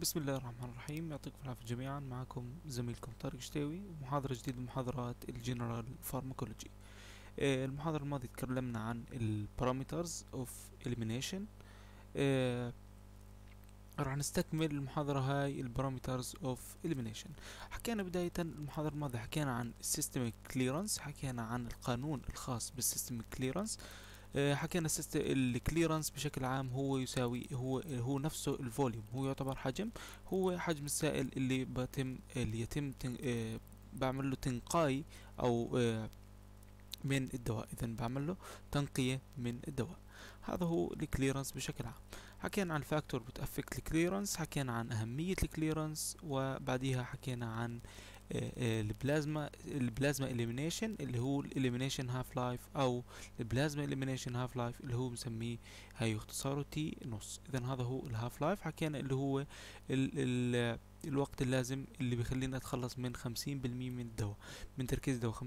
بسم الله الرحمن الرحيم يعطيكم العافية جميعا معكم زميلكم طارق شتاوي ومحاضرة جديدة من محاضرات الجنرال فارماكولوجي آه، المحاضرة الماضية تكلمنا عن البارامترز اوف elimination آه، راح نستكمل المحاضرة هاي البارامترز اوف elimination حكينا بداية المحاضرة الماضية حكينا عن السيستم كليرنس حكينا عن القانون الخاص بالسيستم كليرنس آه، حكينا الكليرنس بشكل عام هو يساوي هو هو نفسه الفوليوم هو يعتبر حجم هو حجم السائل اللي بتم اللي يتم تن آه، بعمل له تنقاي او آه، من الدواء اذا بعمل له تنقيه من الدواء هذا هو الكليرنس بشكل عام حكينا عن فاكتور بتأفكت الكليرنس حكينا عن أهمية الكليرنس وبعديها حكينا عن آه، آه، البلازما البلازما اليمينيشن اللي هو الاليمينيشن هاف لايف او البلازما اليمينيشن هاف لايف اللي هو بنسميه هي اختصاره تي نص اذا هذا هو الهاف لايف حكينا اللي هو ال الـ الوقت اللازم اللي بخلينا اتخلص من 50% من الدواء من تركيز الدواء 50%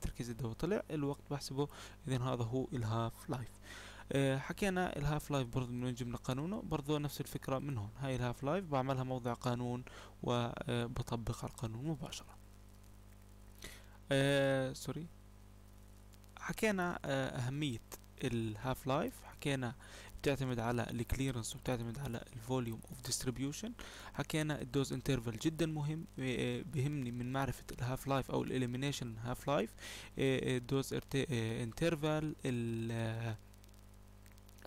تركيز الدواء طلع الوقت بحسبه اذا هذا هو الهاف لايف آه، حكينا الهاف لايف برضو من وين جبنا قانونه برضو نفس الفكرة من هون هاي الهاف لايف بعملها موضع قانون وبطبق آه، القانون مباشرة آه، سوري حكينا أهمية الهاف لايف حكينا بتعتمد على الكليرنس وبتعتمد على الفوليوم اوف ديستريبيوشن حكينا الدوز انترفال جدا مهم بهمني من معرفه الهاف لايف او الاليمينيشن هاف لايف الدوز انترفال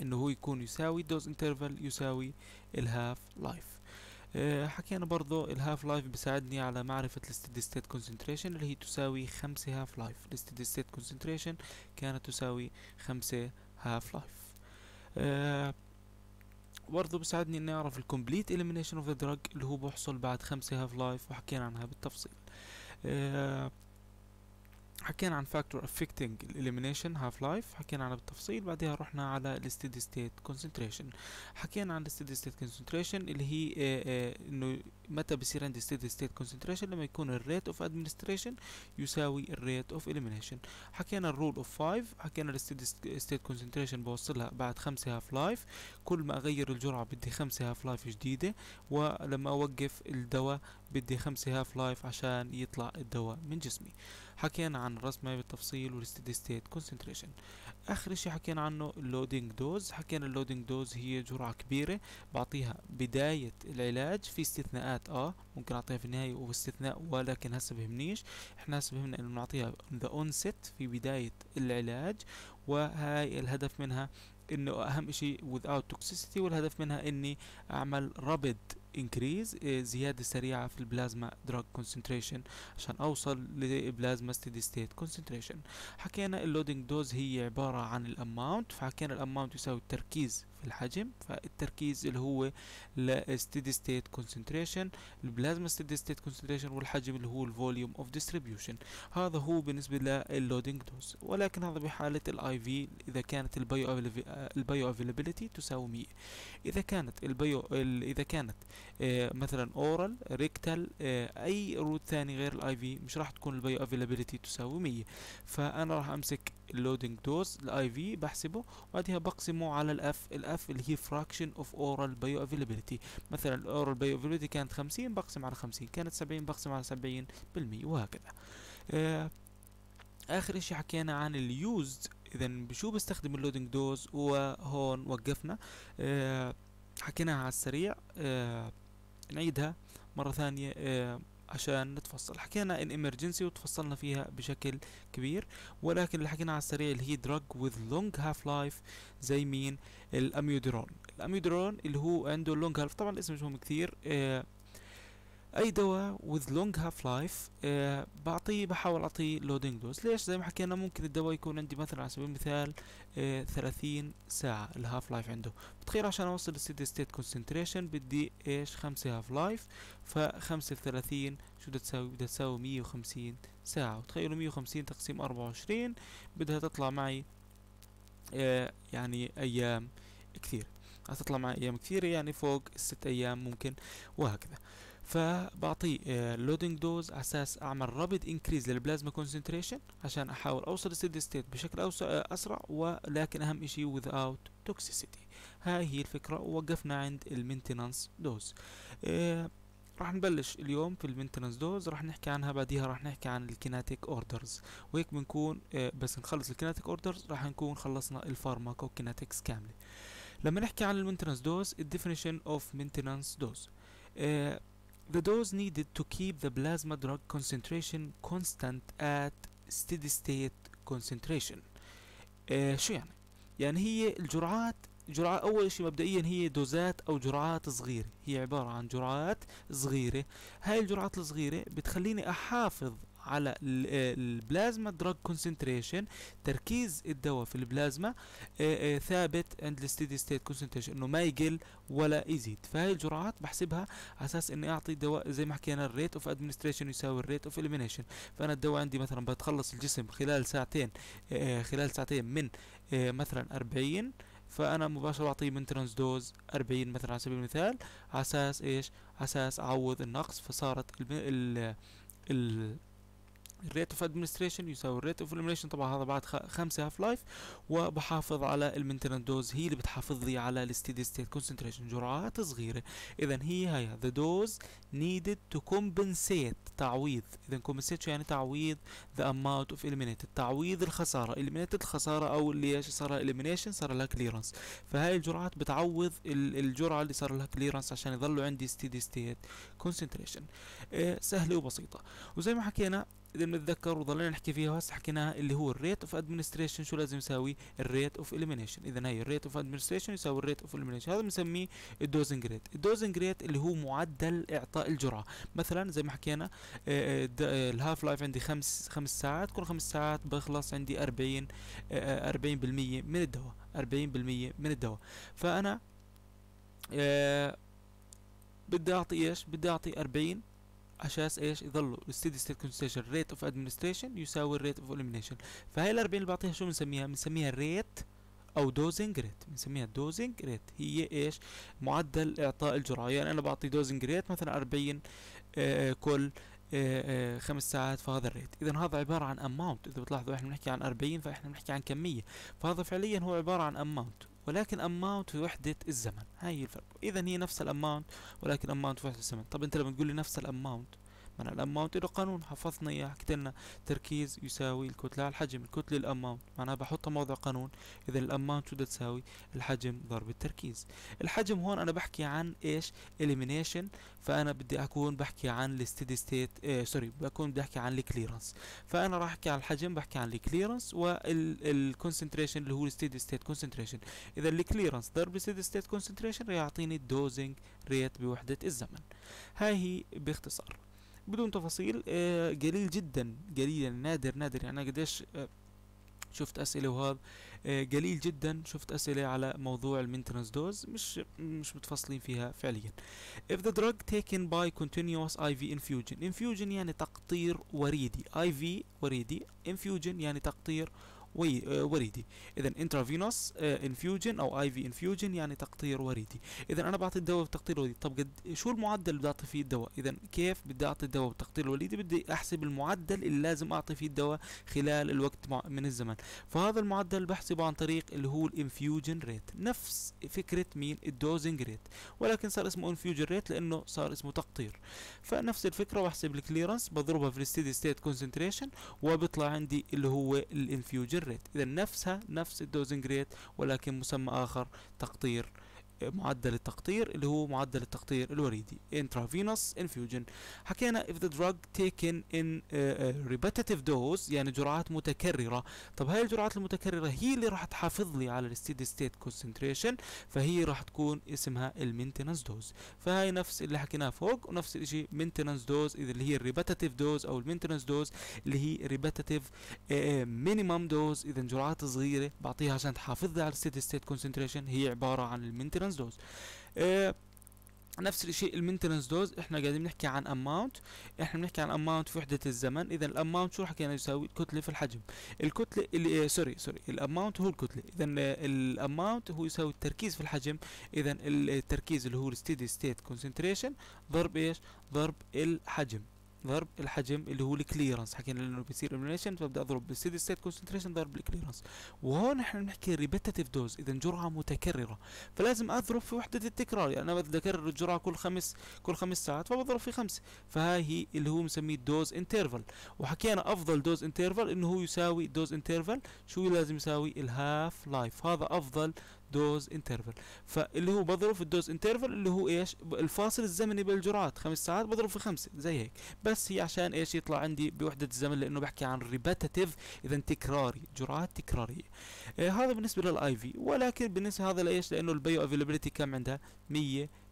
انه هو يكون يساوي دوز انترفال يساوي الهاف آه، لايف حكينا برضو الهاف لايف بيساعدني على معرفة الستيدي ستيت كونسنتريشن اللي هي تساوي خمسة هاف لايف الستيدي ستيت كونسنتريشن كانت تساوي خمسة هاف آه، لايف برضو بيساعدني اني اعرف الكمبليت اليمينيشن اوف ذا دراج اللي هو بحصل بعد خمسة هاف لايف وحكينا عنها بالتفصيل أه حكينا عن factor affecting elimination half life حكينا عنها بالتفصيل بعدها رحنا على ال steady state concentration حكينا عن ال steady state concentration اللي هي آآ انه متى بصير عندي steady state concentration لما يكون ال rate of administration يساوي ال rate of elimination حكينا ال rule of 5 حكينا ال steady state concentration بوصلها بعد 5 half life كل ما اغير الجرعه بدي 5 half life جديده ولما اوقف الدواء بدي 5 half life عشان يطلع الدواء من جسمي حكينا عن الرسمة بالتفصيل والستيدي ستيت كونسنتريشن آخر شيء حكينا عنه اللودينج دوز حكينا اللودينج دوز هي جرعة كبيرة بعطيها بداية العلاج في استثناءات اه ممكن أعطيها في النهاية واستثناء ولكن هسه بهمنيش احنا هسه بهمنا إنه نعطيها ذا اونست في بداية العلاج وهاي الهدف منها انه اهم شيء without toxicity والهدف منها اني اعمل ربط انكريز آه، زيادة سريعة في البلازما دراج كونسنتريشن عشان اوصل لبلازما ستيدي ستيت كونسنتريشن حكينا اللودنج دوز هي عبارة عن الاماونت فحكينا الاماونت يساوي التركيز الحجم فالتركيز اللي هو الستيدي ستيت كونسنتريشن البلازما ستيدي ستيت كونسنتريشن والحجم اللي هو الفوليوم اوف ديستريبيوشن هذا هو بالنسبه لللودنج دوز ولكن هذا بحاله الاي في اذا كانت البايو البايو افيلابيلتي تساوي 100 اذا كانت البايو اذا كانت آه، مثلا اورال آه، ريكتال اي روت ثاني غير الاي في مش راح تكون البايو افيلابيلتي تساوي 100 فانا راح امسك اللودنج دوز الاي في بحسبه وبعدها بقسمه على الاف الاف اف اللي هي فراكشن اوف اورال بايو افيلابيلتي مثلا الاورال بايو افيلابيلتي كانت 50 بقسم على 50 كانت 70 بقسم على 70 بالمية وهكذا آه اخر شيء حكينا عن اليوزد اذا بشو بستخدم اللودنج دوز وهون وقفنا آه حكيناها على السريع آه نعيدها مرة ثانية آه عشان نتفصل حكينا ان امرجنسي وتفصلنا فيها بشكل كبير ولكن اللي حكينا على السريع اللي هي دراج وذ لونج هاف لايف زي مين الاميودرون الاميودرون اللي هو عنده لونج هاف طبعا الاسم مش مهم كثير آه اي دواء with long half life آه بعطيه بحاول اعطيه loading dose ليش زي ما حكينا ممكن الدواء يكون عندي مثلا على سبيل المثال آه 30 ساعة الهاف لايف عنده بتخيل عشان اوصل للsteady state concentration بدي ايش 5 هاف لايف فخمسة في 30 شو بدها تساوي بدها تساوي 150 ساعة وتخيلوا 150 تقسيم 24 بدها تطلع معي آه يعني ايام كثير هتطلع معي ايام كثيرة يعني فوق الست ايام ممكن وهكذا فبعطيه اللودنج دوز على اساس اعمل رابد انكريز للبلازما كونسنتريشن عشان احاول اوصل ستيدي ستيت بشكل أوسع آه، اسرع ولكن اهم شيء without توكسيسيتي هاي هي الفكره ووقفنا عند المينتنانس دوز آه، راح نبلش اليوم في المينتنانس دوز راح نحكي عنها بعديها راح نحكي عن الكيناتيك اوردرز وهيك بنكون آه، بس نخلص الكيناتيك اوردرز راح نكون خلصنا الفارماكو كيناتكس كامله لما نحكي عن المينتنانس دوز الديفينيشن اوف مينتنانس دوز The dose needed to keep the plasma drug concentration constant at steady state concentration آه شو يعني؟ يعني هي الجرعات جرعة أول شيء مبدئيا هي دوزات أو جرعات صغيرة هي عبارة عن جرعات صغيرة هاي الجرعات الصغيرة بتخليني أحافظ على آه، البلازما دراج كونسنتريشن تركيز الدواء في البلازما آه، آه، ثابت عند الستيدي ستيت كونسنتريشن انه ما يقل ولا يزيد فهي الجرعات بحسبها على اساس اني اعطي دواء زي ما حكينا الريت اوف ادمنستريشن يساوي الريت اوف اليمينيشن فانا الدواء عندي مثلا بتخلص الجسم خلال ساعتين خلال ساعتين من مثلا 40 فانا مباشره من ترانس دوز 40 مثلا على سبيل المثال على اساس ايش على اساس اعوض النقص فصارت ال, ال الريت اوف ادمنستريشن يساوي الريت اوف اليمينيشن طبعا هذا بعد خمسة هاف لايف وبحافظ على المينتنت دوز هي اللي بتحافظ لي على الستيدي ستيت كونسنتريشن جرعات صغيرة اذا هي هي ذا دوز نيدد تو كومبنسيت تعويض اذا كومبنسيت شو يعني تعويض ذا اماونت اوف eliminated تعويض الخسارة eliminated الخسارة او اللي ايش صار elimination صار لها كليرنس فهاي الجرعات بتعوض الجرعة اللي صار لها كليرنس عشان يظلوا عندي ستيدي ستيت كونسنتريشن سهلة وبسيطة وزي ما حكينا اذا بنتذكر وضلينا نحكي فيها هسه حكيناها اللي هو الريت اوف ادمنستريشن شو لازم يساوي الريت اوف اليمينيشن اذا هي الريت اوف ادمنستريشن يساوي الريت اوف اليمينيشن هذا بنسميه الدوزنج ريت الدوزنج ريت اللي هو معدل اعطاء الجرعه مثلا زي ما حكينا آه، آه، آه، الهاف لايف عندي خمس خمس ساعات كل خمس ساعات بخلص عندي 40 40% من الدواء 40% من الدواء فانا بدي اعطي ايش بدي اعطي 40 اساس ايش يضلوا الستيدي ستيت كونستيشن ريت اوف ادمنستريشن يساوي الريت اوف اليمينيشن فهي ال 40 اللي بعطيها شو بنسميها بنسميها ريت او دوزنج ريت بنسميها دوزنج ريت هي ايش معدل اعطاء الجرعه يعني انا بعطي دوزنج ريت مثلا 40 آه، آه، كل آه، خمس ساعات فهذا الريت اذا هذا عباره عن اماونت اذا بتلاحظوا احنا بنحكي عن 40 فاحنا بنحكي عن كميه فهذا فعليا هو عباره عن اماونت ولكن اماونت وحدة الزمن هاي الفرق اذا هي نفس الاماونت ولكن اماونت وحدة الزمن طب انت لما تقول لي نفس الاماونت من الاماونت له قانون حفظنا اياه حكيت لنا تركيز يساوي الكتله على الحجم الكتله الاماونت معناها بحطها موضع قانون اذا الاماونت شو بدها تساوي الحجم ضرب التركيز الحجم هون انا بحكي عن ايش اليمينيشن فانا بدي اكون بحكي عن الستيدي ستيت آه سوري بكون بدي احكي عن الكليرنس فانا راح احكي عن الحجم بحكي عن الكليرنس والكونسنتريشن اللي هو الستيدي ستيت كونسنتريشن اذا الكليرنس ضرب الستيدي ستيت كونسنتريشن يعطيني الدوزنج ريت بوحده الزمن هاي هي باختصار بدون تفاصيل قليل آه، جدا قليلا نادر نادر يعني قديش آه، شفت اسئله وهذا قليل آه، جدا شفت اسئله على موضوع المينتنس دوز مش مش متفصلين فيها فعليا if the drug taken by continuous IV infusion infusion يعني تقطير وريدي IV وريدي infusion يعني تقطير آه، وريدي اذا انترافينوس انفيوجن او اي في انفيوجن يعني تقطير وريدي اذا انا بعطي الدواء بتقطير وريدي طب قد شو المعدل اللي اعطي فيه الدواء اذا كيف بدي اعطي الدواء بتقطير وريدي بدي احسب المعدل اللي لازم اعطي فيه الدواء خلال الوقت من الزمن فهذا المعدل بحسبه عن طريق اللي هو الانفيوجن ريت نفس فكره مين الدوزنج ريت ولكن صار اسمه انفيوجن ريت لانه صار اسمه تقطير فنفس الفكره بحسب الكليرنس بضربها في الستيدي ستيت كونسنتريشن وبيطلع عندي اللي هو الانفيوجن الريت إذا نفسها نفس الدوزنج ريت ولكن مسمى آخر تقطير معدل التقطير اللي هو معدل التقطير الوريدي intravenous infusion حكينا if the drug taken in repetitive dose يعني جرعات متكررة طب هاي الجرعات المتكررة هي اللي راح تحافظ لي على steady state concentration فهي راح تكون اسمها maintenance dose فهي نفس اللي حكيناه فوق ونفس الشيء maintenance dose اللي هي repetitive dose او maintenance dose اللي هي repetitive minimum dose اذا جرعات صغيرة بعطيها عشان تحافظ لي على steady state concentration هي عبارة عن maintenance المينتنس آه، دوز نفس الشيء المينتنس دوز احنا قاعدين بنحكي عن اماونت احنا بنحكي عن اماونت في وحده الزمن اذا الاماونت شو حكينا يساوي كتله في الحجم الكتله اللي سوري سوري الاماونت هو الكتله اذا آه، الاماونت هو يساوي التركيز في الحجم اذا التركيز اللي هو الستيدي ستيت كونسنتريشن ضرب ايش ضرب الحجم ضرب الحجم اللي هو الكليرنس حكينا انه بيصير اليمينيشن فبدي اضرب بالستيدي ستيت كونسنتريشن ضرب الكليرنس وهون احنا بنحكي ريبيتيف دوز اذا جرعه متكرره فلازم اضرب في وحده التكرار يعني انا بدي اكرر الجرعه كل خمس كل خمس ساعات فبضرب في خمسه فهاي هي اللي هو مسميه دوز انترفال وحكينا افضل دوز انترفال انه هو يساوي دوز انترفال شو لازم يساوي الهاف لايف هذا افضل دوز انترفل فاللي هو بضرب في الدوز انترفل اللي هو ايش الفاصل الزمني بين الجرعات خمس ساعات بضرب في خمسه زي هيك بس هي عشان ايش يطلع عندي بوحده الزمن لانه بحكي عن ريبتاتيف اذا تكراري جرعات تكراريه آه هذا بالنسبه للاي في ولكن بالنسبه هذا لايش لانه البيو افيلابيلتي كم عندها 100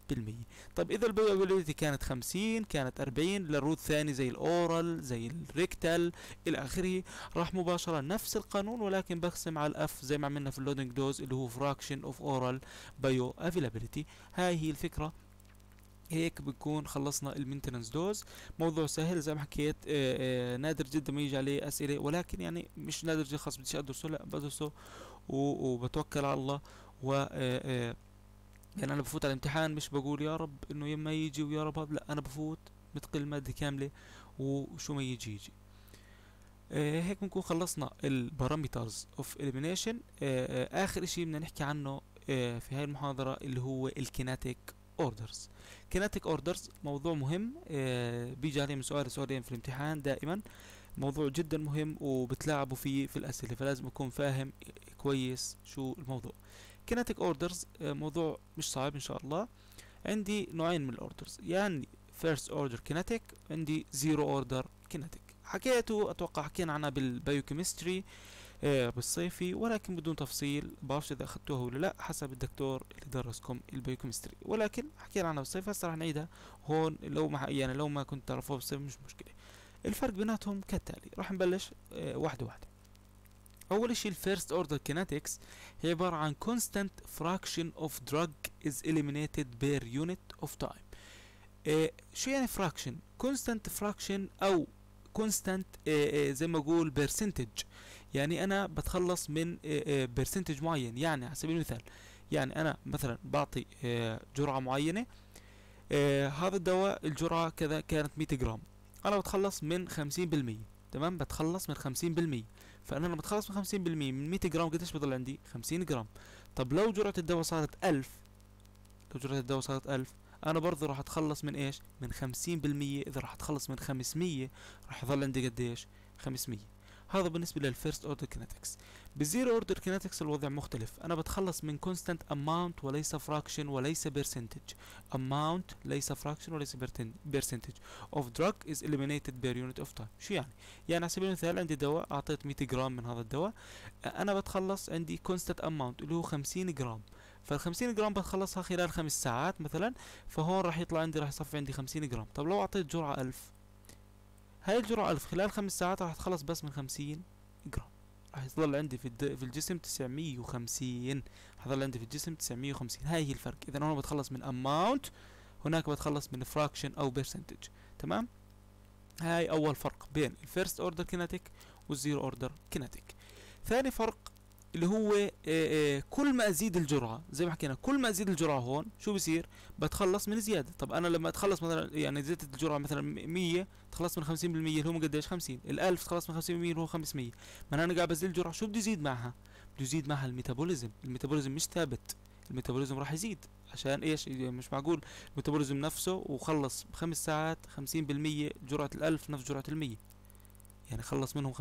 طيب اذا البيوابيليتي كانت 50 كانت 40 للروت ثاني زي الاورال زي الريكتال الى اخره راح مباشره نفس القانون ولكن بقسم على الاف زي ما عملنا في اللودنج دوز اللي هو فراكشن اوف اورال بايو افيلابيلتي هاي هي الفكره هيك بكون خلصنا المينتننس دوز موضوع سهل زي ما حكيت آآ آه، آآ آه، نادر جدا ما يجي عليه اسئله ولكن يعني مش نادر جدا خاص بديش ادرسه لا بدرسه وبتوكل على الله و آآ آه، يعني انا بفوت على الامتحان مش بقول يا رب انه يما يجي ويا رب هذا لا انا بفوت متقل المادة كاملة وشو ما يجي يجي آه هيك بنكون خلصنا البارامترز اوف اليمينيشن اخر اشي بدنا نحكي عنه آه في هاي المحاضرة اللي هو الكيناتيك اوردرز كيناتيك اوردرز موضوع مهم آه بيجي عليهم سؤال سؤالين في الامتحان دائما موضوع جدا مهم وبتلاعبوا فيه في الاسئله فلازم اكون فاهم كويس شو الموضوع كيناتيك اوردرز e, موضوع مش صعب ان شاء الله عندي نوعين من الاوردرز يعني فيرست اوردر كيناتيك عندي زيرو اوردر كيناتيك حكيته اتوقع حكينا عنها بالبيوكيمستري e، بالصيفي ولكن بدون تفصيل بعرفش اذا اخدتوها ولا لا حسب الدكتور اللي درسكم البيوكيمستري ولكن حكينا عنها بالصيف هسه رح نعيدها هون لو ما يعني لو ما كنت تعرفوها بالصيف مش مشكله الفرق بيناتهم كالتالي رح نبلش e، واحده واحده أول شيء الفيرست أوردر كينيتكس هي عبارة عن كونستانت فراكشن اوف دراج از اليمينيتد بير يونت اوف تايم شو يعني فراكشن كونستانت فراكشن أو كونستانت إيه، إيه، زي ما أقول بيرسنتج يعني أنا بتخلص من بيرسنتج إيه، معين يعني على سبيل المثال يعني أنا مثلا بعطي جرعة معينة هذا الدواء الجرعة كذا كانت 100 جرام أنا بتخلص من 50% تمام بتخلص من 50% فانا لما اتخلص من 50% من 100 جرام قديش بيضل عندي 50 جرام طب لو جرعه الدواء صارت 1000 لو جرعه الدواء صارت 1000 انا برضه راح اتخلص من ايش من 50% اذا راح اتخلص من 500 راح يضل عندي قديش 500 هذا بالنسبة للفيرست اوردر كينيتكس بالزيرو اوردر كينيتكس الوضع مختلف انا بتخلص من كونستانت اماونت وليس فراكشن وليس بيرسنتج اماونت ليس فراكشن وليس بيرسنتج اوف دراج از اليمينيتد بير يونت اوف تايم شو يعني يعني على سبيل المثال عندي دواء اعطيت 100 جرام من هذا الدواء انا بتخلص عندي كونستانت اماونت اللي هو 50 جرام فال 50 جرام بتخلصها خلال خمس ساعات مثلا فهون راح يطلع عندي راح يصفي عندي 50 جرام طب لو اعطيت جرعة 1000 هاي الجرعة ألف خلال خمس ساعات راح تخلص بس من خمسين جرام راح يظل عندي في في الجسم 950 راح يظل عندي في الجسم 950 هاي هي الفرق اذا هنا بتخلص من اماونت هناك بتخلص من فراكشن او percentage تمام هاي اول فرق بين الفيرست اوردر كيناتيك والزيرو اوردر كيناتيك ثاني فرق اللي هو آه، آه، كل ما ازيد الجرعه زي ما حكينا كل ما ازيد الجرعه هون شو بصير بتخلص من زياده طب انا لما اتخلص مثلا يعني زدت الجرعه مثلا 100 تخلص من 50% اللي هو قديش 50 ال1000 تخلص من 50% اللي هو 500 ما انا قاعد بزيد الجرعه شو بدي ازيد معها بدي ازيد معها الميتابوليزم الميتابوليزم مش ثابت الميتابوليزم راح يزيد عشان ايش مش معقول الميتابوليزم نفسه وخلص بخمس ساعات 50% جرعه ال1000 نفس جرعه ال100 يعني خلص منهم 50%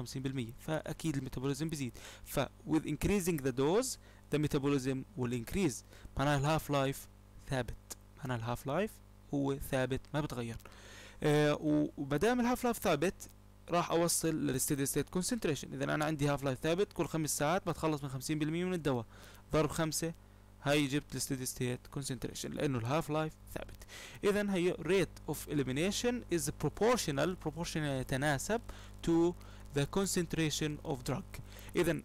فاكيد الميتابوليزم بيزيد ف with increasing the dose the metabolism will increase معناها الهاف لايف ثابت معناها الهاف لايف هو ثابت ما بتغير آه وما دام الهاف لايف ثابت راح اوصل للستيدي ستيت كونسنتريشن اذا انا عندي هاف لايف ثابت كل خمس ساعات بتخلص من 50% من الدواء ضرب خمسة هاي جبت الستيدي ستيت كونسنتريشن لانه الهاف لايف ثابت اذا هي ريت اوف اليمينيشن از بروبورشنال بروبورشنال يتناسب تو ذا كونسنتريشن اوف دراج اذا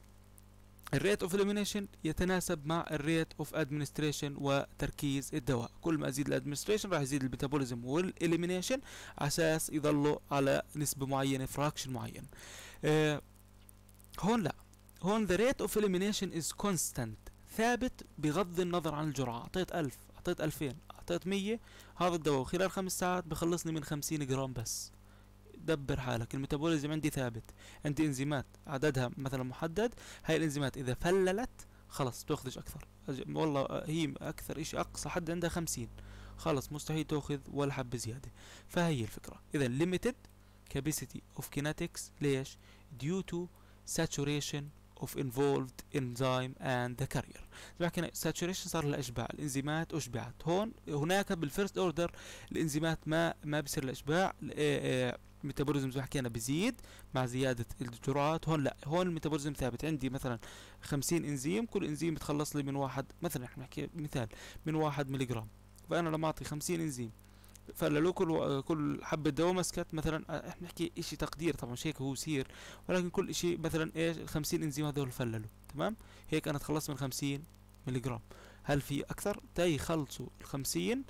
الريت اوف اليمينيشن يتناسب مع الريت اوف ادمنستريشن وتركيز الدواء كل ما ازيد الادمنستريشن راح يزيد الميتابوليزم والاليمينيشن اساس يضلوا على نسبه معينه فراكشن معين آه هون لا هون the rate of elimination is constant ثابت بغض النظر عن الجرعة أعطيت ألف أعطيت ألفين أعطيت مية هذا الدواء خلال خمس ساعات بخلصني من خمسين جرام بس دبر حالك الميتابوليزم عندي ثابت عندي انزيمات عددها مثلا محدد هاي الانزيمات إذا فللت خلص تأخذش أكثر والله هي أكثر شيء أقصى حد عندها خمسين خلص مستحيل تأخذ ولا حبة زيادة فهي الفكرة إذا ليميتد كابيسيتي اوف كيناتكس ليش ديو تو ساتوريشن of involved enzyme and the carrier لكن saturation صار لها اشباع الانزيمات اشبعت هون هناك بالفيرست اوردر الانزيمات ما ما بيصير لها اشباع الميتابوليزم زي ما حكينا بزيد مع زياده الجرعات هون لا هون الميتابوليزم ثابت عندي مثلا 50 انزيم كل انزيم بتخلص لي من واحد مثلا احنا بنحكي مثال من واحد ملغرام فانا لما اعطي 50 انزيم فللو كل كل حبه دواء مسكت مثلا آه، احنا بنحكي شيء تقدير طبعا مش هيك هو يصير ولكن كل شيء مثلا ايش ال 50 انزيم هذول فللوا تمام هيك انا تخلصت من 50 ملي جرام هل في اكثر تا يخلصوا ال 50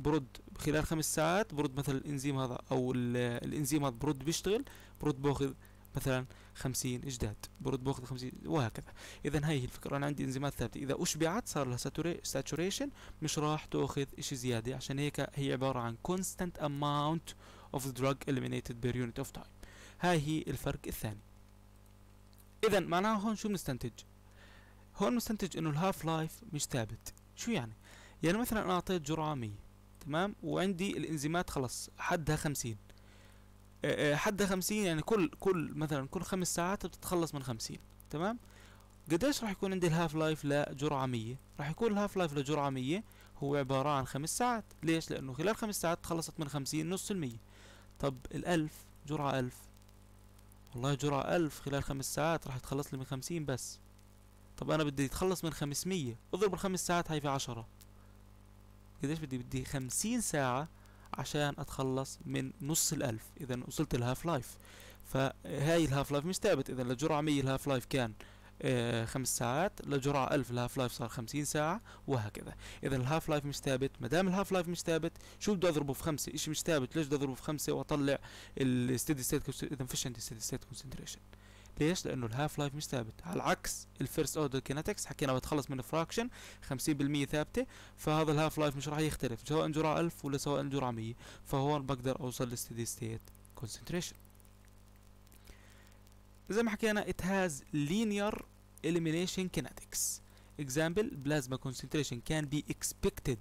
برد خلال خمس ساعات برد مثلا الانزيم هذا او الانزيم هذا برد بيشتغل برد باخذ مثلا 50 اجداد برد باخذ 50 وهكذا اذا هاي هي الفكره انا عندي انزيمات ثابته اذا اشبعت صار لها ساتوريشن مش راح تاخذ شيء زياده عشان هيك هي عباره عن constant amount of the drug eliminated per unit of time هاي هي الفرق الثاني اذا معناها هون شو بنستنتج هون بنستنتج انه الهاف لايف مش ثابت شو يعني يعني مثلا انا اعطيت جرعه 100 تمام وعندي الانزيمات خلص حدها 50 حد 50 يعني كل كل مثلا كل خمس ساعات بتتخلص من 50 تمام قديش راح يكون عندي الهاف لايف لجرعة 100 راح يكون الهاف لايف لجرعة 100 هو عبارة عن خمس ساعات ليش لأنه خلال خمس ساعات تخلصت من 50 نص المية طب الألف جرعة ألف والله جرعة ألف خلال خمس ساعات راح يتخلص لي من 50 بس طب أنا بدي يتخلص من 500 اضرب الخمس ساعات هاي في 10 قديش بدي بدي 50 ساعة عشان اتخلص من نص الالف اذا وصلت الهاف لايف فهاي الهاف لايف مش ثابت اذا لجرعة 100 الهاف لايف كان آه، خمس ساعات لجرعة ألف الهاف لايف صار خمسين ساعة وهكذا إذا الهاف لايف مش ثابت ما دام الهاف لايف مش ثابت شو بدي أضربه في خمسة إشي مش ثابت ليش بدي أضربه في خمسة وأطلع الستيدي ستيت إذا ما فيش عندي ستيدي ستيت كونسنتريشن ليش لانه الهاف لايف مش ثابت على عكس الفيرست اوردر كينيتكس حكينا بتخلص من فراكشن 50% ثابته فهذا الهاف لايف مش راح يختلف سواء جرعه 1000 ولا سواء جرعه 100 فهون بقدر اوصل للستيدي ستيت كونسنتريشن زي ما حكينا it has linear elimination kinetics اكزامبل بلازما concentration can be expected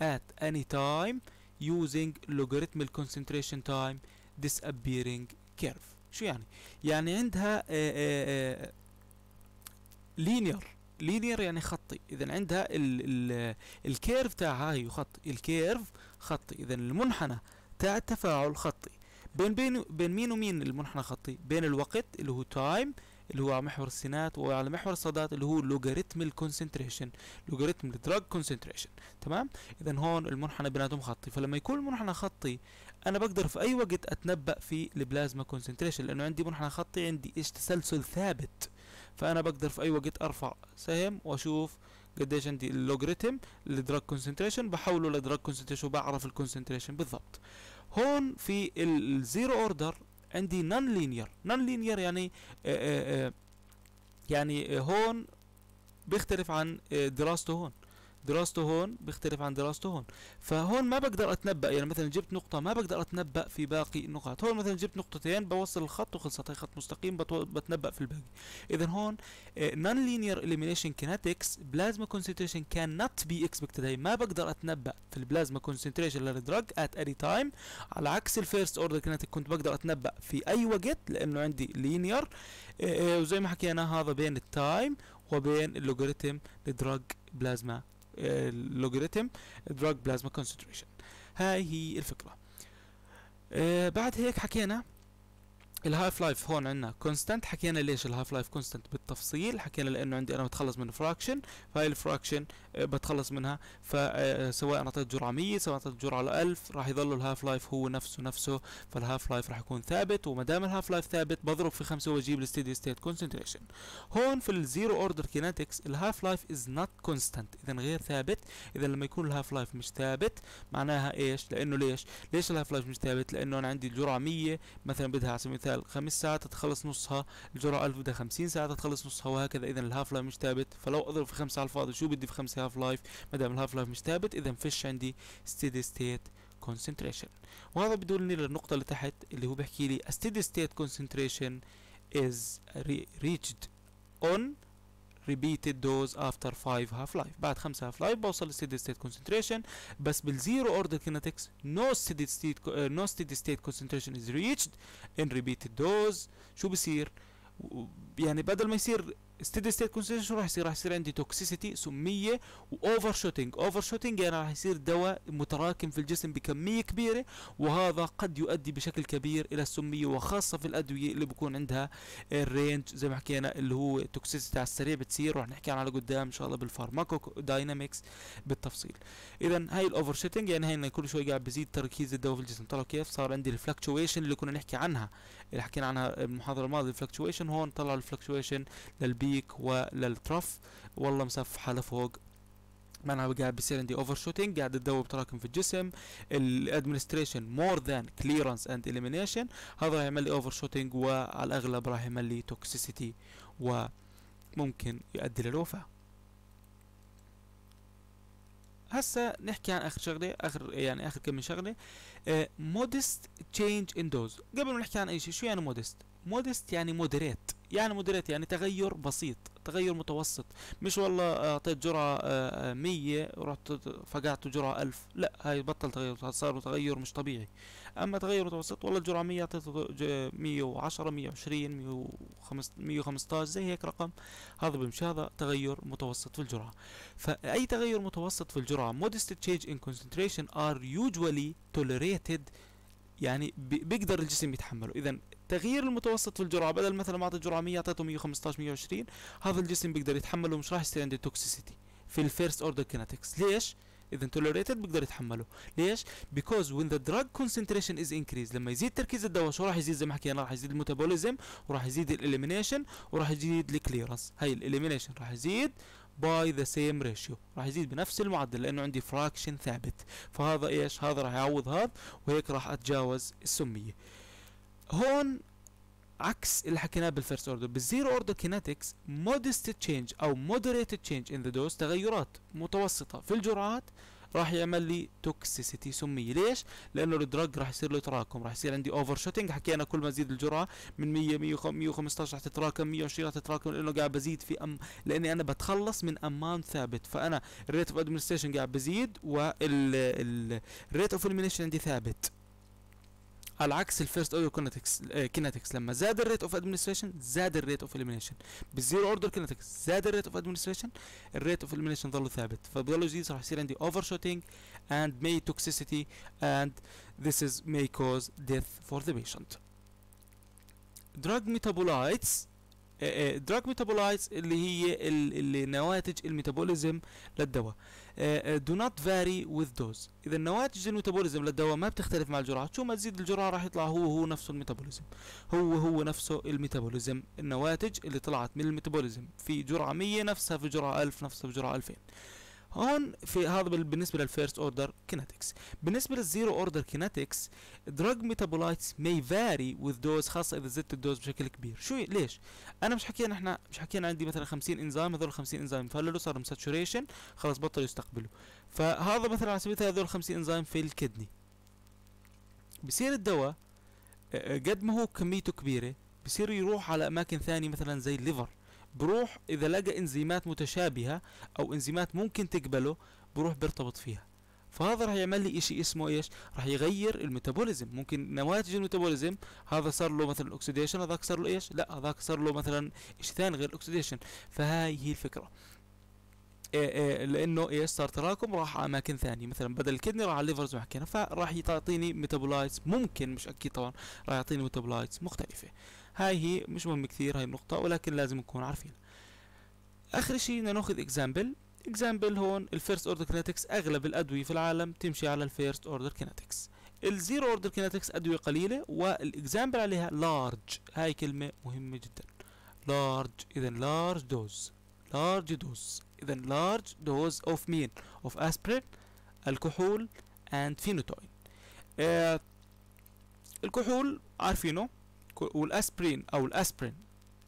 at any time using logarithmic concentration time disappearing curve شو يعني يعني عندها لينير آه، لينير آه، آه، يعني خطي اذا عندها ال ال الكيرف تاعها هي خطي الكيرف خطي اذا المنحنى تاع التفاعل خطي بين بين بين مين ومين المنحنى خطي بين الوقت اللي هو تايم اللي هو على محور السينات وعلى محور الصادات اللي هو لوغاريتم الكونسنتريشن لوغاريتم الدراج كونسنتريشن تمام اذا هون المنحنى بيناتهم خطي فلما يكون المنحنى خطي انا بقدر في اي وقت اتنبا في البلازما كونسنتريشن لانه عندي منحنى خطي عندي ايش تسلسل ثابت فانا بقدر في اي وقت ارفع سهم واشوف قديش عندي اللوغريتم للدراج كونسنتريشن بحوله لدراج كونسنتريشن وبعرف الكونسنتريشن بالضبط هون في الزيرو اوردر عندي نون لينير نون لينير يعني آآ آه، آآ آه، آه، يعني هون بيختلف عن دراسته هون دراسته هون بيختلف عن دراسته هون فهون ما بقدر اتنبأ يعني مثلا جبت نقطة ما بقدر اتنبأ في باقي النقاط هون مثلا جبت نقطتين بوصل الخط وخلصت هي خط مستقيم بتنبأ في الباقي اذا هون نون لينير اليمينيشن كينيتكس بلازما كونسنتريشن كان نوت بي اكسبكتد هي ما بقدر اتنبأ في البلازما كونسنتريشن للدرج ات اني تايم على عكس الفيرست اوردر كينيتك كنت بقدر اتنبأ في اي وقت لانه عندي لينير آه، آه، وزي ما حكينا هذا بين التايم وبين اللوغاريتم لدراج بلازما لوجاريتم دراج بلازما كونسنتريشن هاي هي الفكره آه، بعد هيك حكينا الهاف لايف هون عندنا كونستانت حكينا ليش الهاف لايف كونستانت بالتفصيل حكينا لانه عندي انا متخلص من فراكشن فهي الفراكشن بتخلص منها فسواء آه، اعطيت جرعه 100 سواء اعطيت جرعه 1000 راح يضل الهاف لايف هو نفسه نفسه فالهاف لايف راح يكون ثابت وما دام الهاف لايف ثابت بضرب في 5 واجيب الستيدي ستيت كونسنتريشن هون في الزيرو اوردر كينيتكس الهاف لايف از نوت كونستانت اذا غير ثابت اذا لما يكون الهاف لايف مش ثابت معناها ايش لانه ليش ليش الهاف لايف مش ثابت لانه انا عندي الجرعه 100 مثلا بدها على سبيل المثال خمس ساعات تخلص نصها الجرعه 1000 بدها 50 ساعه تخلص نصها وهكذا اذا الهاف لايف مش ثابت فلو اضرب في 5 على الفاضي شو بدي في 5 الهاف لايف ما دام الهاف لايف مش ثابت اذا مفيش عندي ستيدي ستيت concentration وهذا بيدلني للنقطة اللي تحت اللي هو بيحكي لي a steady state concentration is re reached on repeated dose after 5 half life بعد 5 half life بوصل steady state concentration بس بالزيرو order kinetics no steady state uh, no steady state concentration is reached in repeated dose شو بصير يعني بدل ما يصير ستيدي ستيت كونسنتريشن شو راح يصير؟ راح يصير عندي توكسيسيتي سميه واوفر شوتنج، اوفر شوتنج يعني راح يصير دواء متراكم في الجسم بكميه كبيره وهذا قد يؤدي بشكل كبير الى السميه وخاصه في الادويه اللي بكون عندها الرينج زي ما حكينا اللي هو توكسيسيتي على السريع بتصير راح نحكي عنها لقدام ان شاء الله بالفارماكو داينامكس بالتفصيل. اذا هاي الاوفر شوتنج يعني هي كل شوي قاعد بزيد تركيز الدواء في الجسم، طلعوا كيف؟ صار عندي الفلكتويشن اللي كنا نحكي عنها اللي حكينا عنها بالمحاضره الماضيه الفلكتويشن هون طلع الفلكتويشن للبيك وللترف والله مسفحه لفوق معناها قاعد بيصير عندي اوفر شوتنج قاعد تذوب تراكم في الجسم الادمنستريشن مور ذان كليرنس اند اليمينيشن هذا راح يعمل لي اوفر شوتنج وعلى الاغلب راح يعمل لي توكسيسيتي وممكن يؤدي للوفاه هسه نحكي عن اخر شغله اخر يعني اخر كم من شغله مودست تشينج ان دوز قبل ما نحكي عن اي شيء شو يعني مودست مودست يعني مودريت يعني مودريت يعني تغير بسيط تغير متوسط مش والله اعطيت جرعة آه، مية ورحت فقعت جرعة ألف لا هاي بطل تغير صار تغير مش طبيعي أما تغير متوسط والله الجرعة مية أعطيته مية وعشرة مية وعشرين مية زي هيك رقم هذا بمشي هذا تغير متوسط في الجرعة فأي تغير متوسط في الجرعة modest change in concentration are usually tolerated يعني بيقدر الجسم يتحمله اذا تغيير المتوسط في الجرعه بدل مثلا ما اعطي جرعه 100 اعطيته 115 120 هذا الجسم بيقدر يتحمله ومش راح يصير عنده توكسيسيتي في الفيرست اوردر كينetics ليش اذا توليريتد بيقدر يتحمله ليش بيكوز وين ذا دراج كونسنتريشن از انكريز لما يزيد تركيز الدواء شو راح يزيد زي ما حكينا راح يزيد الميتابوليزم وراح يزيد الاليمينيشن وراح يزيد الكليرنس هاي الاليمينيشن راح يزيد باي ذا سيم ريشيو راح يزيد بنفس المعدل لانه عندي فراكشن ثابت فهذا ايش هذا راح يعوض هذا وهيك راح اتجاوز السميه هون عكس اللي حكيناه بالفيرست اوردر بالزيرو اوردر كينيتكس modest change او مودريتد change in the dose تغيرات متوسطه في الجرعات راح يعمل لي توكسيسيتي سميه ليش لانه الدراج راح يصير له تراكم راح يصير عندي اوفر شوتينج حكينا كل ما تزيد الجرعه من 100 115 راح تتراكم 120 راح تتراكم لانه قاعد بزيد في أم لاني انا بتخلص من أمان ثابت فانا الريت اوف ادمنستريشن قاعد بزيد والريت اوف المينيشن عندي ثابت على عكس الفيرست اوردر كينيتكس كينيتكس لما زاد الريت اوف ادمنستريشن زاد الريت اوف اليمينيشن بالزيرو اوردر كينيتكس زاد الريت اوف ادمنستريشن الريت اوف اليمينيشن ظل ثابت فبيولوجي دي راح يصير عندي اوفر شوتنج اند مي توكسيسيتي اند this از مي كوز ديث فور ذا بيشنت دراج ميتابولايتس دراج ميتابولايتس اللي هي اللي نواتج الميتابوليزم للدواء دو نوت فاري وذ دوز اذا نواتج الميتابوليزم للدواء ما بتختلف مع الجرعات شو ما تزيد الجرعه راح يطلع هو هو نفسه الميتابوليزم هو هو نفسه الميتابوليزم النواتج اللي طلعت من الميتابوليزم في جرعه 100 نفسها في جرعه 1000 نفسها في جرعه 2000 هون في هذا بالنسبه للفيرست اوردر كينيتكس بالنسبه للزيرو اوردر كينيتكس دراج ميتابولايتس ماي فاري وذ دوز خاصه اذا زدت الدوز بشكل كبير شو ليش انا مش حكينا احنا مش حكينا عندي مثلا 50 انزيم هذول 50 انزيم فللوا صار ساتوريشن خلاص بطلوا يستقبلوا فهذا مثلا على سبيل المثال هذول 50 انزيم في الكدني بصير الدواء آه، آه، قد ما هو كميته كبيره بصير يروح على اماكن ثانيه مثلا زي الليفر بروح إذا لقى إنزيمات متشابهة أو إنزيمات ممكن تقبله بروح بيرتبط فيها فهذا راح يعمل لي شيء اسمه ايش؟ راح يغير الميتابوليزم، ممكن نواتج الميتابوليزم هذا صار له مثلا اوكسيديشن هذاك صار له ايش؟ لا هذاك صار له مثلا شيء ثاني غير الاكسيديشن، فهاي هي الفكره. إيه إيه لانه ايش صار تراكم راح على اماكن ثانيه مثلا بدل الكدني راح على الليفر زي ما حكينا فراح يعطيني ميتابولايتس ممكن مش اكيد طبعا راح يعطيني ميتابولايتس مختلفه هاي هي مش مهم كثير هاي النقطة ولكن لازم نكون عارفين آخر شيء بدنا ناخذ اكزامبل اكزامبل هون الفيرست اوردر كينيتكس أغلب الأدوية في العالم تمشي على الفيرست اوردر كينيتكس الزيرو اوردر كينيتكس أدوية قليلة والاكزامبل عليها لارج هاي كلمة مهمة جدا لارج إذا لارج دوز لارج دوز إذا لارج دوز أوف مين أوف أسبرين الكحول and فينوتوين آه الكحول عارفينه والاسبرين او الاسبرين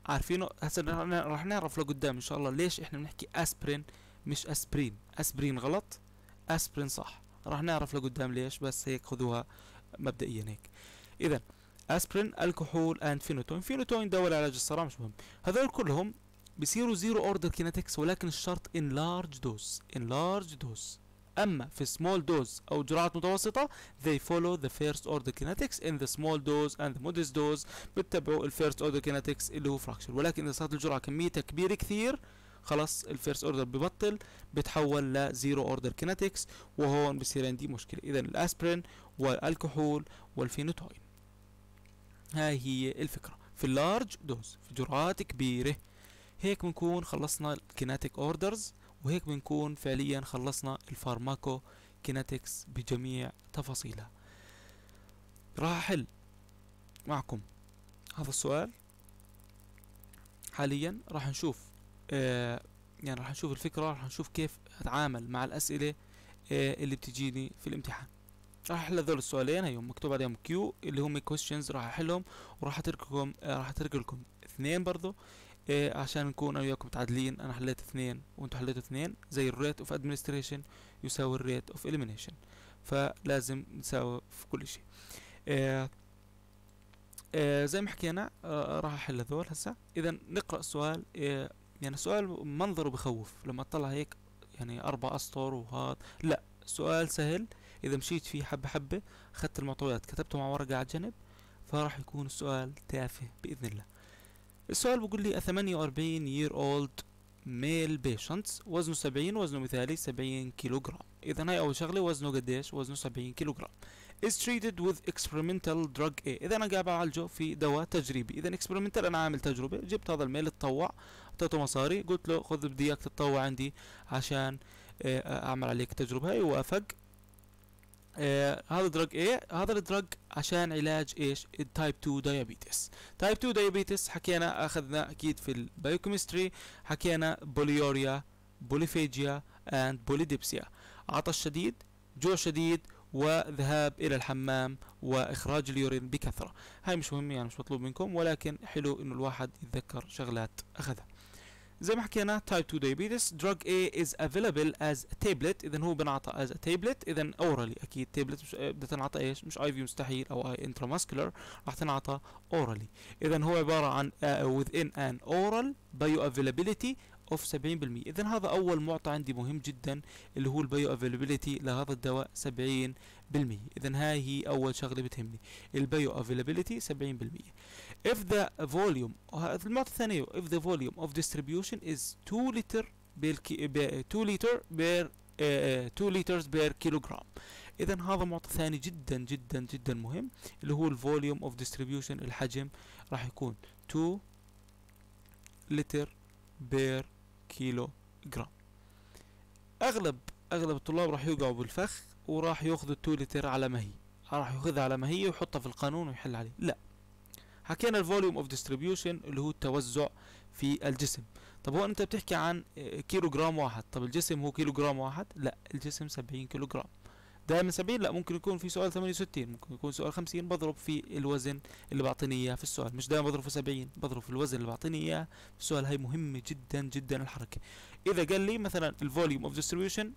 عارفينه هسه راح نعرف لقدام ان شاء الله ليش احنا بنحكي اسبرين مش اسبرين اسبرين غلط اسبرين صح راح نعرف لقدام ليش بس هيك خذوها مبدئيا هيك اذا اسبرين الكحول اند فينوتوين فينوتوين دواء لعلاج الصرع مش مهم هذول كلهم بصيروا زيرو اوردر كينيتكس ولكن الشرط ان لارج دوز ان لارج دوز أما في small dose أو جرعات متوسطة they follow the first order kinetics in the small dose and the modest dose بتتبعوا ال first order kinetics اللي هو fraction ولكن إذا صارت الجرعة كميتها كبيرة كثير خلاص الفيرست اوردر ببطل بتحول لزيرو اوردر kinetics وهون بصير عندي مشكله اذا الاسبرين والكحول والفينوتوين هاي هي الفكره في اللارج دوز في جرعات كبيره هيك بنكون خلصنا الكيناتيك اوردرز وهيك بنكون فعليا خلصنا الفارماكو كيناتكس بجميع تفاصيلها راح أحل معكم هذا السؤال حاليا راح نشوف آه، يعني راح نشوف الفكرة راح نشوف كيف أتعامل مع الأسئلة آه، اللي بتجيني في الامتحان راح أحل هذول السؤالين هيهم مكتوب عليهم كيو اللي هم questions راح أحلهم وراح أترككم آه، راح أترك لكم اثنين برضو إيه عشان نكون انا وياكم متعادلين انا حليت اثنين وانتم حليتوا اثنين زي الريت اوف ادمنستريشن يساوي الريت اوف اليمينيشن فلازم نساوي في كل شيء إيه آه زي ما حكينا آه, آه، راح احل هذول هسا اذا نقرا السؤال آه يعني السؤال منظره بخوف لما اطلع هيك يعني اربع اسطر وهذا لا سؤال سهل اذا مشيت فيه حبه حبه اخذت المعطيات كتبته مع ورقه على جنب فراح يكون السؤال تافه باذن الله السؤال بيقول لي 48 year old male patient وزنه 70 وزنه مثالي 70 كيلو جرام اذا هاي اول شغله وزنه قديش وزنه 70 كيلو جرام is treated with experimental drug A اذا انا قاعد بعالجه في دواء تجريبي اذا experimental انا عامل تجربه جبت هذا الميل اتطوع اعطيته مصاري قلت له خذ بدي اياك تتطوع عندي عشان آه، اعمل عليك التجربه هاي وافق آه هذا دراج ايه هذا الدراج عشان علاج ايش التايب 2 دايابيتس تايب 2 دايابيتس حكينا اخذنا اكيد في البايوكيمستري حكينا بوليوريا بوليفيجيا اند بوليديبسيا عطش شديد جوع شديد وذهاب الى الحمام واخراج اليورين بكثره هاي مش مهمه يعني مش مطلوب منكم ولكن حلو انه الواحد يتذكر شغلات اخذها زي ما حكينا type 2 diabetes drug A is available as tablet اذا هو بنعطى as a tablet اذا orally اكيد tablet مش بدها تنعطى ايش مش IV مستحيل او intramuscular انتراماسكولار راح تنعطى orally اذا هو عباره عن uh, within an oral bioavailability اوف 70% اذا هذا اول معطى عندي مهم جدا اللي هو البيو افيلابيلتي لهذا الدواء 70% اذا هاي هي اول شغله بتهمني البيو افيلابيلتي 70% if the volume المعطى الثاني if the volume of distribution is 2 liter بالكي... 2 لتر بير 2 لترز بير كيلوغرام اذا هذا معطى ثاني جدا جدا جدا مهم اللي هو الفوليوم اوف ديستريبيوشن الحجم راح يكون 2 لتر بير كيلو جرام اغلب اغلب الطلاب راح يوقعوا بالفخ وراح ياخذوا التو لتر على ما هي راح ياخذها على ما هي ويحطها في القانون ويحل عليه لا حكينا الفوليوم اوف ديستريبيوشن اللي هو التوزع في الجسم طب هو انت بتحكي عن كيلو جرام واحد طب الجسم هو كيلو جرام واحد لا الجسم 70 كيلو جرام ده من 70 لا ممكن يكون في سؤال 68 ممكن يكون سؤال 50 بضرب في الوزن اللي بعطيني اياه في السؤال مش دايما بضرب في 70 بضرب في الوزن اللي بعطيني اياه في السؤال هي مهمه جدا جدا الحركه اذا قال لي مثلا الفوليوم اوف ديستريبيوشن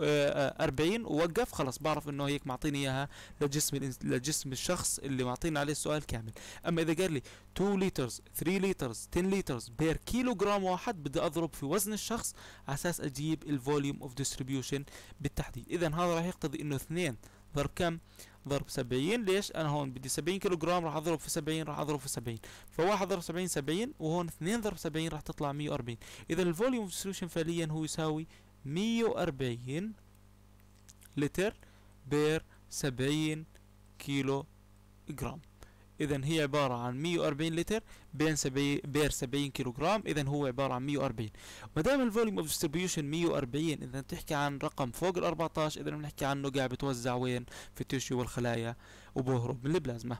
40 ووقف خلاص بعرف انه هيك معطيني اياها لجسم لجسم الشخص اللي معطيني عليه السؤال كامل اما اذا قال لي 2 لترز 3 لترز 10 لترز بير كيلو جرام واحد بدي اضرب في وزن الشخص على اساس اجيب الفوليوم اوف ديستريبيوشن بالتحديد اذا هذا راح يقتضي انه 2 ضرب كم ضرب 70 ليش انا هون بدي 70 كيلو جرام راح اضرب في 70 راح اضرب في 70 فواحد ضرب 70 70 وهون 2 ضرب 70 راح تطلع 140 اذا الفوليوم اوف ديستريبيوشن فعليا هو يساوي 140 لتر بير 70 كيلو جرام اذا هي عبارة عن 140 لتر بين سبي بير 70 كيلو جرام اذا هو عبارة عن 140 ما دام الفوليوم اوف ديستريبيوشن 140 اذا بتحكي عن رقم فوق ال 14 اذا بنحكي عنه قاعد بتوزع وين في التيشيو والخلايا وبهرب من البلازما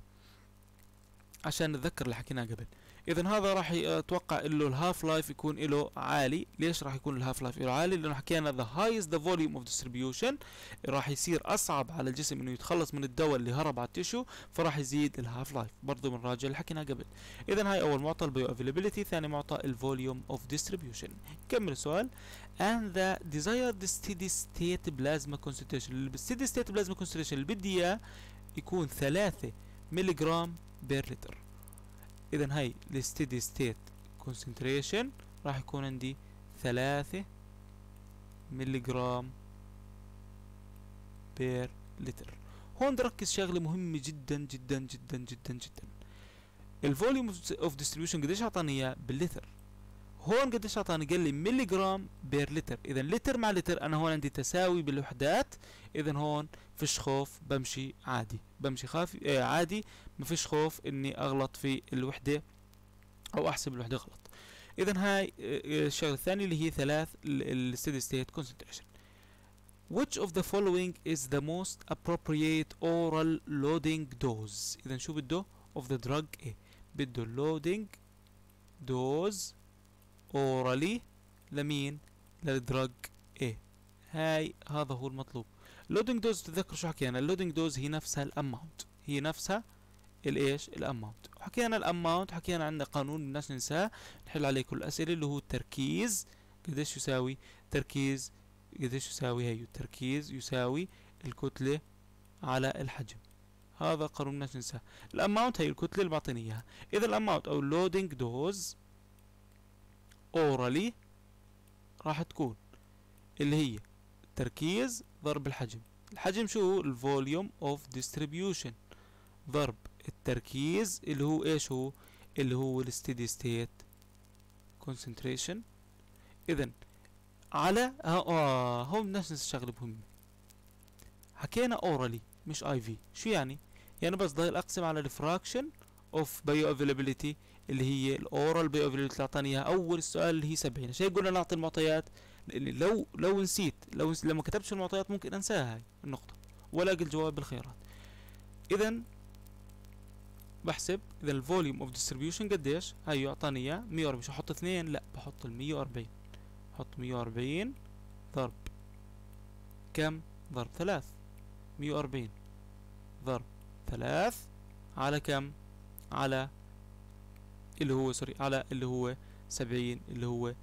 عشان نتذكر اللي حكيناه قبل اذا هذا راح اتوقع انه الهاف لايف يكون له عالي ليش راح يكون الهاف لايف له عالي لانه حكينا ذا هايست ذا فوليوم اوف ديستريبيوشن راح يصير اصعب على الجسم انه يتخلص من الدواء اللي هرب على التشو فراح يزيد الهاف لايف برضه بنراجع اللي حكيناه قبل اذا هاي اول معطى البيو افيلابيلتي ثاني معطى الفوليوم اوف ديستريبيوشن كمل السؤال and the desired steady state plasma concentration بالستيدي ستيت بلازما concentration اللي بدي اياه يكون 3 ملغ بير لتر اذا هاي الستيدي ستيت كونسنتريشن راح يكون عندي ثلاثة ملي جرام بير لتر هون تركز شغله مهمه جدا جدا جدا جدا جدا الفوليوم اوف ديستريبيوشن قديش اعطاني اياه باللتر هون قديش اعطاني قال لي ملي جرام بير لتر اذا لتر مع لتر انا هون عندي تساوي بالوحدات اذا هون فيش خوف بمشي عادي بمشي خاف آه عادي ما فيش خوف اني اغلط في الوحده او احسب الوحده غلط اذا هاي آه، آه، الشغله الثانيه اللي هي ثلاث الستيدي ستيت كونسنتريشن Which of the following is the most appropriate oral loading dose؟ إذا شو بده of the drug A. بده loading dose اورالي لمين للدرج ايه هاي هذا هو المطلوب اللودنج دوز تذكر شو حكينا اللودينج دوز هي نفسها الاماونت هي نفسها الايش الاماونت وحكينا الاماونت حكينا عندنا قانون بدناش ننساه نحل عليه كل الاسئله اللي هو التركيز قديش يساوي تركيز قديش يساوي هيو التركيز يساوي الكتله على الحجم هذا قانون بدناش ننساه الاماونت هي الكتله اللي بعطيني اياها اذا الاماونت او اللودينج دوز اورالي راح تكون اللي هي تركيز ضرب الحجم الحجم شو هو الفوليوم اوف ديستريبيوشن ضرب التركيز اللي هو ايش هو اللي هو الستيدي ستيت كونسنتريشن اذا على آه،, اه هم نفس الشغله مهمه حكينا اورالي مش اي في شو يعني يعني بس ضايل اقسم على الفراكشن اوف بايو افيلابيليتي اللي هي الاورال اوف اللي اعطاني اياها اول السؤال اللي هي 70 عشان قلنا نعطي المعطيات لان لو لو نسيت لو نسيت لما كتبتش المعطيات ممكن انساها هاي النقطه والاقي الجواب بالخيارات اذا بحسب اذا الفوليوم اوف ديستريبيوشن قديش هاي اعطاني اياه 140 احط اثنين لا بحط ال 140 احط 140 ضرب كم ضرب ثلاث 140 ضرب ثلاث على كم على اللي هو سوري على اللي هو 70 اللي هو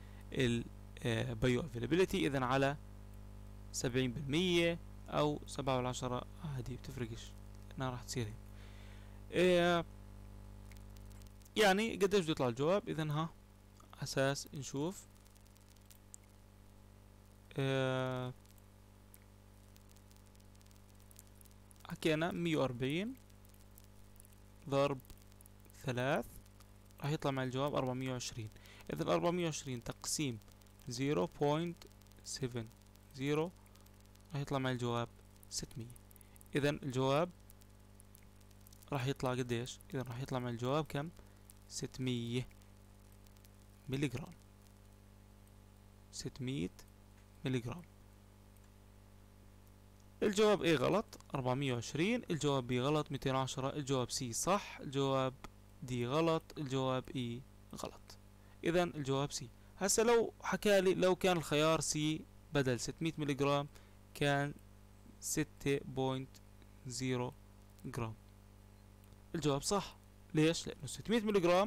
البيو افيلابيلتي اذا على 70% او 7 10 عادي بتفرقش انها راح تصير هيك آه، يعني قديش بده يطلع الجواب اذا ها اساس نشوف آه، حكينا 140 ضرب 3 راح يطلع مع الجواب 420 إذا 420 تقسيم 0.70 راح يطلع مع الجواب 600 إذا الجواب راح يطلع قديش إذا راح يطلع مع الجواب كم 600 ملي جرام 600 ملي جرام الجواب A غلط 420 الجواب B غلط 210 الجواب C صح الجواب دي غلط الجواب اي غلط اذا الجواب سي هسا لو حكى لي لو كان الخيار سي بدل 600 ملغ كان 6.0 جرام الجواب صح ليش لانه 600 ملغ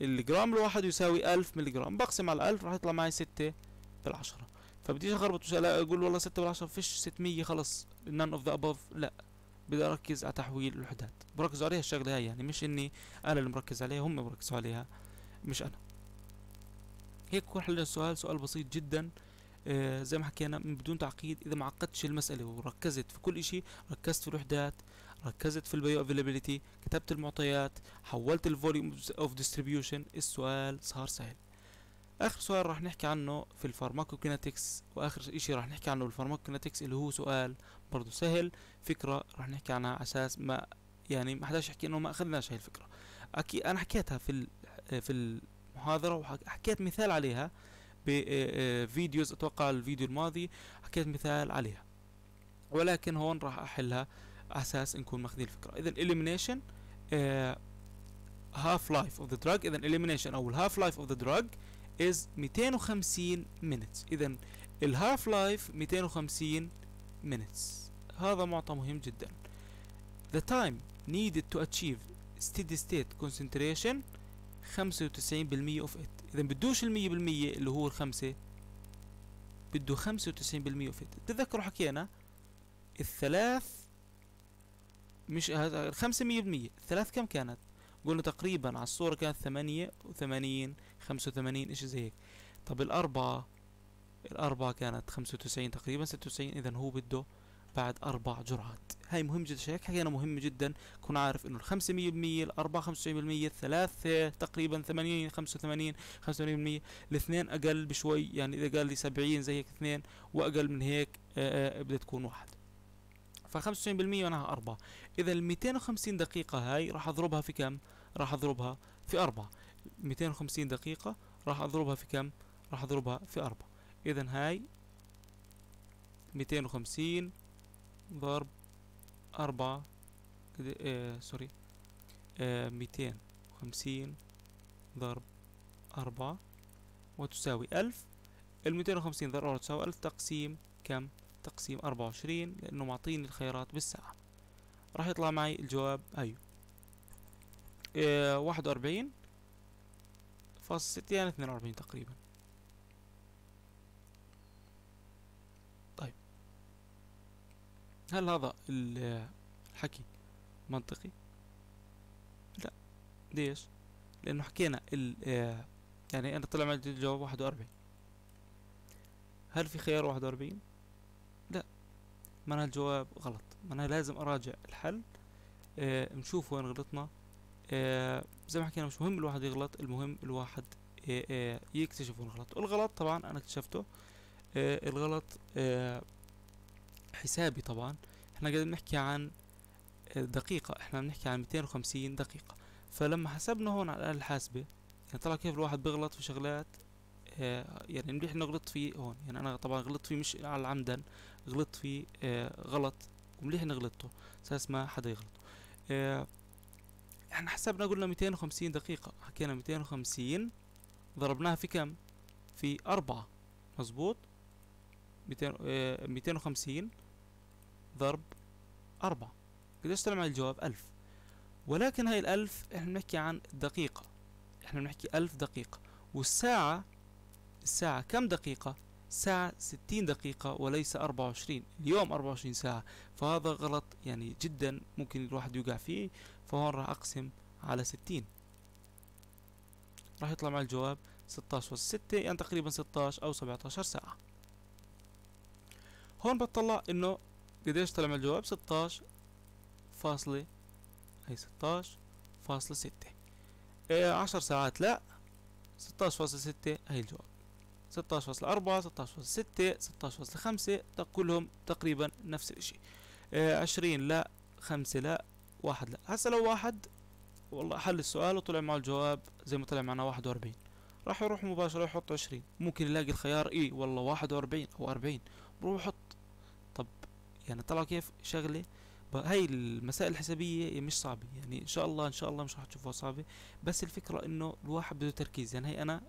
الجرام الواحد يساوي 1000 ملغ بقسم على 1000 راح يطلع معي 6 بالعشرة فبديش اخربط مش اقول والله 6 بالعشرة فيش 600 خلص نان اوف ذا ابوف لا بدي اركز على تحويل الوحدات بركز عليها الشغله هاي يعني مش اني انا اللي مركز عليها هم بركزوا عليها مش انا هيك بكون حل السؤال سؤال بسيط جدا آه زي ما حكينا من بدون تعقيد اذا ما عقدتش المساله وركزت في كل شيء ركزت في الوحدات ركزت في البيو افيلابيلتي كتبت المعطيات حولت الفوليوم اوف ديستريبيوشن السؤال صار سهل اخر سؤال راح نحكي عنه في الفارماكوكيناتكس واخر شيء راح نحكي عنه بالفارماكوكيناتكس اللي هو سؤال برضه سهل فكره راح نحكي عنها اساس ما يعني ما حداش يحكي انه ما اخذناش هاي الفكره اكيد انا حكيتها في في المحاضره وحكيت مثال عليها بفيديوز اتوقع الفيديو الماضي حكيت مثال عليها ولكن هون راح احلها اساس نكون ماخذين الفكره اذا elimination هاف لايف اوف ذا دراج اذا elimination او الهاف لايف اوف ذا دراج is 250 minutes إذا الهاف لايف 250 minutes هذا معطى مهم جدا the time needed to achieve steady state concentration 95% of it إذا بدوش ال بالمية اللي هو الخمسة بده 95% of it تذكروا حكينا الثلاث مش هذا آه، الخمسة مية بالمية الثلاث كم كانت قلنا تقريبا على الصورة كانت ثمانية وثمانين خمسة وثمانين اشي زي هيك طب الأربعة الأربعة كانت خمسة وتسعين تقريبا ستة وتسعين إذا هو بده بعد أربع جرعات هاي مهم جدا هيك حكينا مهم جدا كون عارف إنه الخمسة مية بالمية الأربعة خمسة بالمية الثلاثة تقريبا ثمانين خمسة وثمانين خمسة وثمانين بالمية الاثنين أقل بشوي يعني إذا قال لي سبعين زي هيك اثنين وأقل من هيك آه، آه، بدها تكون واحد ف 95% معناها 4 اذا ال 250 دقيقة هاي راح اضربها في كم؟ راح اضربها في 4 250 دقيقة راح اضربها في كم راح اضربها في أربعة اذا هاي 250 ضرب أربعة آه سوري آه 250 ضرب أربعة وتساوي ألف الميتين وخمسين ضرب أربعة تساوي ألف تقسيم كم تقسيم أربعة وعشرين لأنه معطيني الخيارات بالساعة راح يطلع معي الجواب أيوه آه، واحد وأربعين فاصل ستة يعني اثنين وأربعين تقريبا طيب هل هذا الحكي منطقي؟ لا ليش؟ لأنه حكينا ال يعني أنا طلع معي الجواب واحد وأربعين هل في خيار واحد وأربعين؟ لا معناها الجواب غلط معناها لازم أراجع الحل آه، نشوف وين غلطنا آه زي ما حكينا مش مهم الواحد يغلط المهم الواحد آه آه يكتشف الغلط الغلط طبعا انا اكتشفته آه الغلط آه حسابي طبعا احنا قاعدين نحكي عن آه، دقيقة احنا بنحكي عن 250 دقيقة فلما حسبنا هون على الآلة الحاسبة يعني طلع كيف الواحد بيغلط في شغلات آه يعني منيح انه غلطت فيه هون يعني انا طبعا غلطت فيه مش على عمدا غلطت فيه آه غلط ومليح اني غلطته اساس ما حدا يغلط آه احنا حسبنا قلنا 250 دقيقة حكينا 250 ضربناها في كم في أربعة مظبوط 250 آه، ضرب أربعة قديش طلع معي الجواب ألف ولكن هاي الألف احنا بنحكي عن دقيقة احنا بنحكي ألف دقيقة والساعة الساعة كم دقيقة ساعة 60 دقيقة وليس 24 اليوم 24 ساعة فهذا غلط يعني جدا ممكن الواحد يوقع فيه فهون راح اقسم على ستين راح يطلع مع الجواب ستاش وستة ستة يعني تقريبا ستاش او سبعة عشر ساعة هون بطلع انه قديش طلع مع الجواب ستاش فاصلة هي ستاش فاصلة ستة إيه، عشر ساعات لا ستاش فاصلة ستة هي الجواب ستاش فاصلة اربعة ستاش فاصلة ستة ستاش فاصلة خمسة كلهم تقريبا نفس الاشي إيه، عشرين لا خمسة لا واحد لا هسه لو واحد والله حل السؤال وطلع معه الجواب زي ما طلع معنا واحد وأربعين راح يروح مباشرة يحط عشرين ممكن يلاقي الخيار اي والله واحد وأربعين أو أربعين بروح يحط طب يعني طلع كيف شغلة هاي المسائل الحسابية مش صعبة يعني إن شاء الله إن شاء الله مش راح تشوفوها صعبة بس الفكرة إنه الواحد بده تركيز يعني هي أنا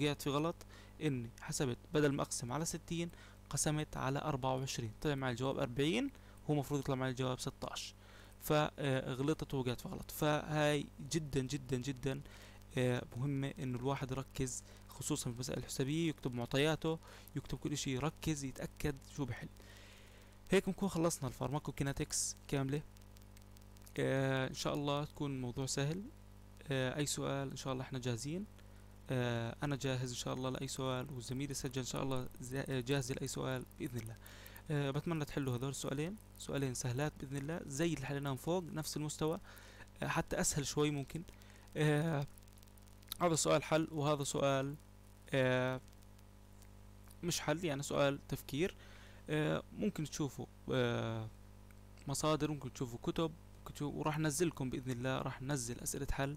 وقعت في غلط إني حسبت بدل ما أقسم على ستين قسمت على أربعة وعشرين طلع معي الجواب أربعين هو المفروض يطلع معي الجواب ستاش فغلطت ووقعت في غلط فهاي جدا جدا جدا آه، مهمة انه الواحد يركز خصوصا في المسائل الحسابية يكتب معطياته يكتب كل شيء يركز يتأكد شو بحل هيك بنكون خلصنا الفارماكوكيناتكس كاملة آه ان شاء الله تكون الموضوع سهل آه اي سؤال ان شاء الله احنا جاهزين آه انا جاهز ان شاء الله لاي سؤال وزميلي سجل ان شاء الله آه، جاهز لاي سؤال باذن الله أه بتمنى تحلوا هذول السؤالين سؤالين سهلات باذن الله زي اللي حليناهم فوق نفس المستوى أه حتى اسهل شوي ممكن أه هذا سؤال حل وهذا سؤال أه مش حل يعني سؤال تفكير أه ممكن تشوفوا أه مصادر ممكن تشوفوا كتب وراح ننزلكم باذن الله راح ننزل اسئله حل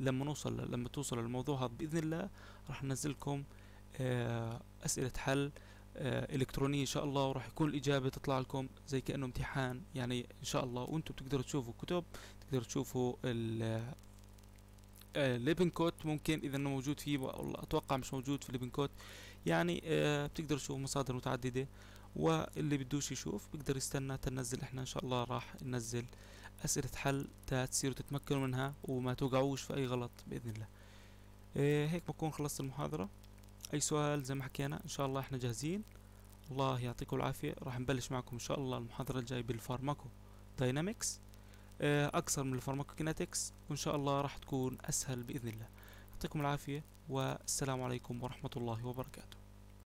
لما نوصل لما توصل الموضوع هذا باذن الله راح ننزلكم آه، اسئله حل آه، الكترونيه ان شاء الله وراح يكون الاجابه تطلع لكم زي كانه امتحان يعني ان شاء الله وانتم بتقدروا تشوفوا كتب تقدروا تشوفوا آه، آه، ليبن كوت ممكن اذا انه موجود فيه والله اتوقع مش موجود في ليبن كوت يعني بتقدروا تشوفوا مصادر متعدده واللي بدوش يشوف بيقدر يستنى تنزل احنا ان شاء الله راح ننزل اسئله حل تصيروا تتمكنوا منها وما توقعوش في اي غلط باذن الله هيك بكون خلصت المحاضره اي سؤال زي ما حكينا ان شاء الله احنا جاهزين الله يعطيكم العافية راح نبلش معكم ان شاء الله المحاضرة الجاية بالفارماكو داينامكس آه، اكثر من الفارماكوكينetics وان شاء الله راح تكون اسهل باذن الله يعطيكم العافية والسلام عليكم ورحمة الله وبركاته